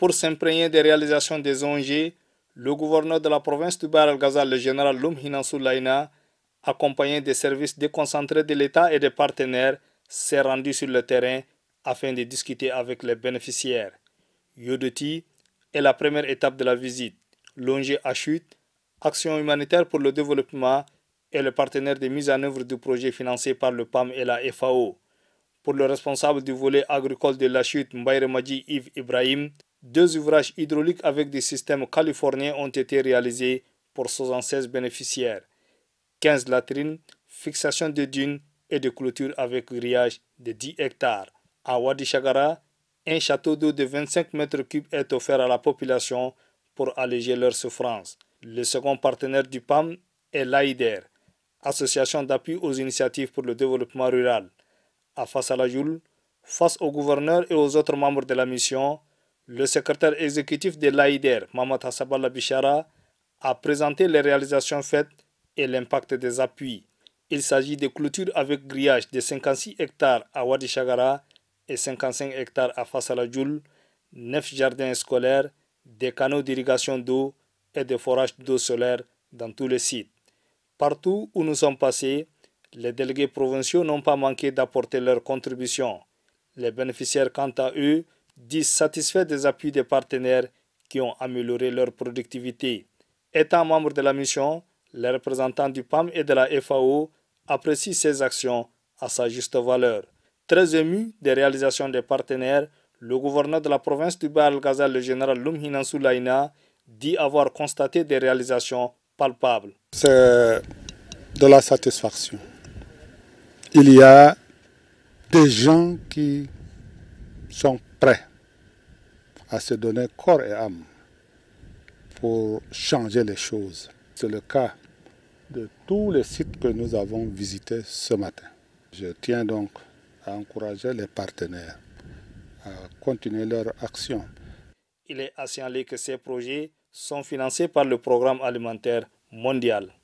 Pour s'imprégner des réalisations des ONG, le gouverneur de la province du Bar al-Ghazal, le général Lumhina Laina, accompagné des services déconcentrés de l'État et des partenaires, s'est rendu sur le terrain afin de discuter avec les bénéficiaires. Yodoti est la première étape de la visite. L'ONG Achute, Action humanitaire pour le développement, est le partenaire de mise en œuvre du projet financé par le PAM et la FAO. Pour le responsable du volet agricole de la chute, Mbaire Yves Ibrahim, deux ouvrages hydrauliques avec des systèmes californiens ont été réalisés pour 76 bénéficiaires. 15 latrines, fixation de dunes et de clôtures avec grillage de 10 hectares. À Chagara, un château d'eau de 25 mètres cubes est offert à la population pour alléger leurs souffrances. Le second partenaire du PAM est l'AIDER, Association d'appui aux initiatives pour le développement rural. À Face à face au gouverneur et aux autres membres de la mission, le secrétaire exécutif de l'AIDER, Mamad Hassabala Bishara, a présenté les réalisations faites et l'impact des appuis. Il s'agit de clôtures avec grillage de 56 hectares à Wadi Chagara et 55 hectares à Fassalajoul, 9 jardins scolaires, des canaux d'irrigation d'eau et des forages d'eau solaire dans tous les sites. Partout où nous sommes passés, les délégués provinciaux n'ont pas manqué d'apporter leur contribution. Les bénéficiaires, quant à eux, disent satisfaits des appuis des partenaires qui ont amélioré leur productivité. Étant membre de la mission, les représentants du PAM et de la FAO apprécient ces actions à sa juste valeur. Très ému des réalisations des partenaires, le gouverneur de la province du Bahr le général Lumhinan Sulaina, dit avoir constaté des réalisations palpables. C'est de la satisfaction. Il y a des gens qui sont prêts à se donner corps et âme pour changer les choses. C'est le cas de tous les sites que nous avons visités ce matin. Je tiens donc à encourager les partenaires à continuer leur action. Il est assuré que ces projets sont financés par le Programme alimentaire mondial.